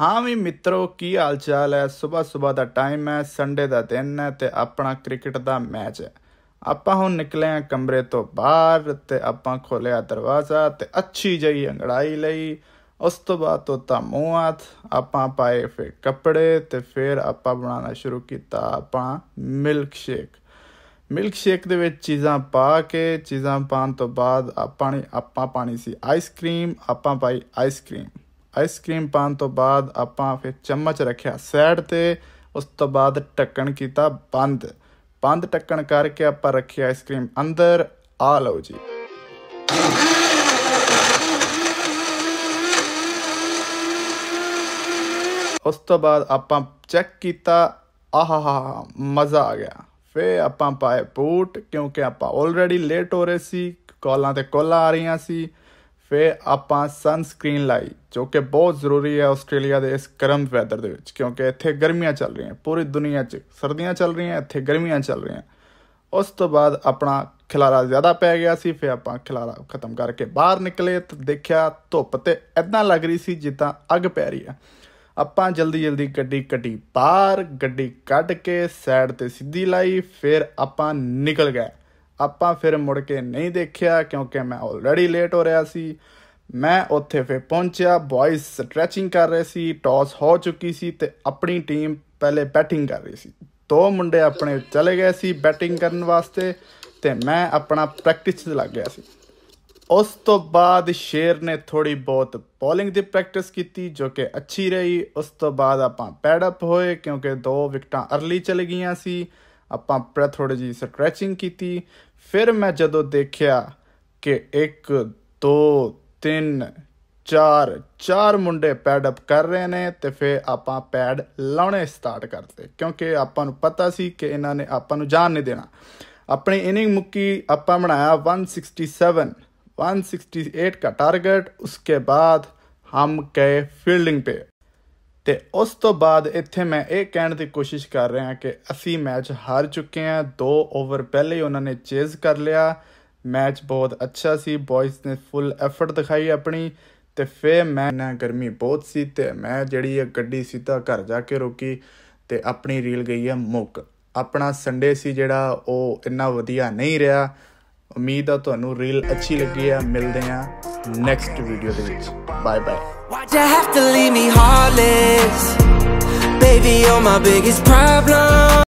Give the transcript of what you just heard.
ਹਾਂ ਵੀ ਮਿੱਤਰੋ ਕੀ ਹਾਲ ਚਾਲ ਹੈ ਸਵੇਰ ਸਵੇਰ ਦਾ ਟਾਈਮ ਹੈ ਸੰਡੇ ਦਾ ਦਿਨ ਹੈ ਤੇ ਆਪਣਾ ਕ੍ਰਿਕਟ ਦਾ ਮੈਚ ਹੈ ਆਪਾਂ ਹੁਣ ਨਿਕਲੇ ਆ ਕਮਰੇ ਤੋਂ ਬਾਹਰ ਤੇ ਆਪਾਂ ਖੋਲਿਆ ਦਰਵਾਜ਼ਾ ਤੇ ਅੱਛੀ ਜਈ ਅੰਗੜਾਈ ਲਈ ਉਸ ਤੋਂ ਬਾਅਦ ਤੋਂ ਤਾਂ ਮੂੰਹਾਤ ਆਪਾਂ ਪਾਏ ਫੇ ਕੱਪੜੇ ਤੇ ਫਿਰ ਆਪਾਂ ਬਣਾਉਣਾ ਸ਼ੁਰੂ ਕੀਤਾ ਆਪਾਂ ਮਿਲਕ ਸ਼ੇਕ ਮਿਲਕ ਸ਼ੇਕ ਦੇ ਵਿੱਚ ਚੀਜ਼ਾਂ ਪਾ ਕੇ ਚੀਜ਼ਾਂ ਪਾਣ ਤੋਂ ਬਾਅਦ ਆਪਾਂ ਨੇ ਆਪਾਂ ਪਾਣੀ ਸੀ ਆਈਸਕ੍ਰੀਮ ਆਪਾਂ ਪਾਈ ਆਈਸਕ੍ਰੀਮ ਆਈਸਕ੍ਰੀਮ ਪਾਣ ਤੋਂ ਬਾਅਦ ਆਪਾਂ ਫਿਰ ਚਮਚ ਰੱਖਿਆ ਸਾਈਡ ਤੇ ਉਸ ਤੋਂ ਬਾਅਦ ਟੱਕਣ ਕੀਤਾ ਬੰਦ ਬੰਦ ਟੱਕਣ ਕਰਕੇ ਆਪਾਂ ਰੱਖਿਆ ਆਈਸਕ੍ਰੀਮ ਅੰਦਰ ਆ ਲਓ ਜੀ ਉਸ ਤੋਂ ਬਾਅਦ ਆਪਾਂ ਚੈੱਕ ਕੀਤਾ ਆਹਾਹਾ ਮਜ਼ਾ ਆ ਗਿਆ ਫੇ ਆਪਾਂ ਪਾਏ ਬੂਟ ਕਿਉਂਕਿ ਆਪਾਂ ਆਲਰੇਡੀ ਲੇਟ ਹੋ ਰਹੇ ਸੀ ਕਾਲਾਂ ਤੇ ਕਾਲਾਂ ਆ ਰਹੀਆਂ ਸੀ ਫਿਰ ਆਪਾਂ ਸਨਸਕ੍ਰੀਨ ਲਾਈ ਜੋ ਕਿ ਬਹੁਤ ਜ਼ਰੂਰੀ ਹੈ ਆਸਟ੍ਰੇਲੀਆ ਦੇ ਇਸ ਗਰਮ ਵੈਦਰ ਦੇ ਵਿੱਚ ਕਿਉਂਕਿ ਇੱਥੇ ਗਰਮੀਆਂ ਚੱਲ ਰਹੀਆਂ ਪੂਰੀ ਦੁਨੀਆ 'ਚ ਸਰਦੀਆਂ ਚੱਲ ਰਹੀਆਂ ਇੱਥੇ ਗਰਮੀਆਂ ਚੱਲ ਰਹੀਆਂ ਉਸ ਤੋਂ ਬਾਅਦ ਆਪਣਾ ਖਿਲਾਰਾ ਜ਼ਿਆਦਾ ਪੈ ਗਿਆ ਸੀ ਫਿਰ ਆਪਾਂ ਖਿਲਾਰਾ ਖਤਮ ਕਰਕੇ ਬਾਹਰ ਨਿਕਲੇ ਤਾਂ ਦੇਖਿਆ ਧੁੱਪ ਤੇ ਐਦਾਂ ਲੱਗ ਰਹੀ ਸੀ ਜਿੱਦਾਂ ਅੱਗ ਪੈ ਰਹੀ ਆ ਆਪਾਂ ਜਲਦੀ ਜਲਦੀ ਗੱਡੀ ਕੱਢੀ ਬਾਹਰ ਗੱਡੀ ਕੱਢ ਕੇ ਸਾਈਡ ਤੇ ਸਿੱਧੀ ਲਾਈ ਫਿਰ ਆਪਾਂ ਨਿਕਲ ਗਏ ਆਪਾਂ ਫਿਰ ਮੁੜ ਕੇ ਨਹੀਂ ਦੇਖਿਆ ਕਿਉਂਕਿ ਮੈਂ ਆਲਰੇਡੀ ਲੇਟ ਹੋ ਰਿਹਾ ਸੀ ਮੈਂ ਉੱਥੇ ਫੇ ਪਹੁੰਚਿਆ ਬॉयਜ਼ ਸਟ੍ਰੈਚਿੰਗ ਕਰ ਰਹੇ ਸੀ ਟਾਸ ਹੋ ਚੁੱਕੀ ਸੀ ਤੇ ਆਪਣੀ ਟੀਮ ਪਹਿਲੇ ਬੈਟਿੰਗ ਕਰ ਰਹੀ ਸੀ ਦੋ ਮੁੰਡੇ ਆਪਣੇ ਚਲੇ ਗਏ ਸੀ ਬੈਟਿੰਗ ਕਰਨ ਵਾਸਤੇ ਤੇ ਮੈਂ ਆਪਣਾ ਪ੍ਰੈਕਟਿਸ ਤੇ ਲੱਗ ਗਿਆ ਸੀ ਉਸ ਤੋਂ ਬਾਅਦ ਸ਼ੇਰ ਨੇ ਥੋੜੀ ਬਹੁਤ ਬੋਲਿੰਗ ਦੀ ਪ੍ਰੈਕਟਿਸ ਕੀਤੀ ਜੋ ਕਿ ਅੱਛੀ ਰਹੀ ਉਸ ਤੋਂ ਬਾਅਦ ਆਪਾਂ ਪੈਡ ਅਪ ਹੋਏ ਕਿਉਂਕਿ ਦੋ ਵਿਕਟਾਂ अर्ਲੀ ਚਲ ਗਈਆਂ ਸੀ ਆਪਾਂ ਪਰ ਥੋੜੀ ਜੀ ਸਟ੍ਰੈਚਿੰਗ ਕੀਤੀ ਫਿਰ ਮੈਂ ਜਦੋਂ ਦੇਖਿਆ ਕਿ 1 2 3 4 4 ਮੁੰਡੇ ਪੈਡ ਅਪ ਕਰ ਰਹੇ ਨੇ ਤੇ ਫਿਰ ਆਪਾਂ ਪੈਡ ਲਾਉਣੇ ਸਟਾਰਟ ਕਰਦੇ ਕਿਉਂਕਿ ਆਪਾਂ ਨੂੰ ਪਤਾ ਸੀ ਕਿ ਇਹਨਾਂ ਨੇ ਆਪਾਂ ਨੂੰ ਜਾਣ ਨਹੀਂ ਦੇਣਾ ਆਪਣੀ ਇਨਿੰਗ ਮੁੱਕੀ ਆਪਾਂ ਬਣਾਇਆ 167 168 ਦਾ ਟਾਰਗੇਟ ਉਸਕੇ ਬਾਅਦ ਹਮ ਕੇ ਫੀਲਡਿੰਗ ਤੇ ਤੇ ਉਸ ਤੋਂ ਬਾਅਦ ਇੱਥੇ ਮੈਂ ਇਹ ਕਹਿਣ ਦੀ ਕੋਸ਼ਿਸ਼ ਕਰ ਰਿਹਾ ਕਿ ਅਸੀਂ ਮੈਚ ਹਾਰ ਚੁੱਕੇ ਹਾਂ 2 ਓਵਰ ਪਹਿਲੇ ਹੀ ਉਹਨਾਂ ਨੇ ਚੇਜ਼ ਕਰ ਲਿਆ ਮੈਚ ਬਹੁਤ ਅੱਛਾ ਸੀ ਬॉयਜ਼ ਨੇ ਫੁੱਲ ਐਫਰਟ ਦਿਖਾਈ ਆਪਣੀ ਤੇ ਫੇ ਮੈਂ ਨਾ ਗਰਮੀ ਬਹੁਤ ਸੀ ਤੇ ਮੈਂ ਜਿਹੜੀ ਇਹ ਗੱਡੀ ਸਿੱਧਾ ਘਰ ਜਾ ਕੇ ਰੋਕੀ ਤੇ ਆਪਣੀ ਰੀਲ ਗਈ ਹੈ ਮੁੱਕ ਆਪਣਾ ਸੰਡੇ ਸੀ ਜਿਹੜਾ ਉਹ ਇੰਨਾ ਵਧੀਆ ਨਹੀਂ ਰਿਹਾ ਉਮੀਦ ਆ ਤੁਹਾਨੂੰ ਰੀਲ ਅੱਛੀ ਲੱਗੀ ਆ ਮਿਲਦੇ ਆ ਨੈਕਸਟ ਵੀਡੀਓ ਦੇ ਵਿੱਚ bye bye Why'd you have to leave me heartless? Baby, you're my biggest problem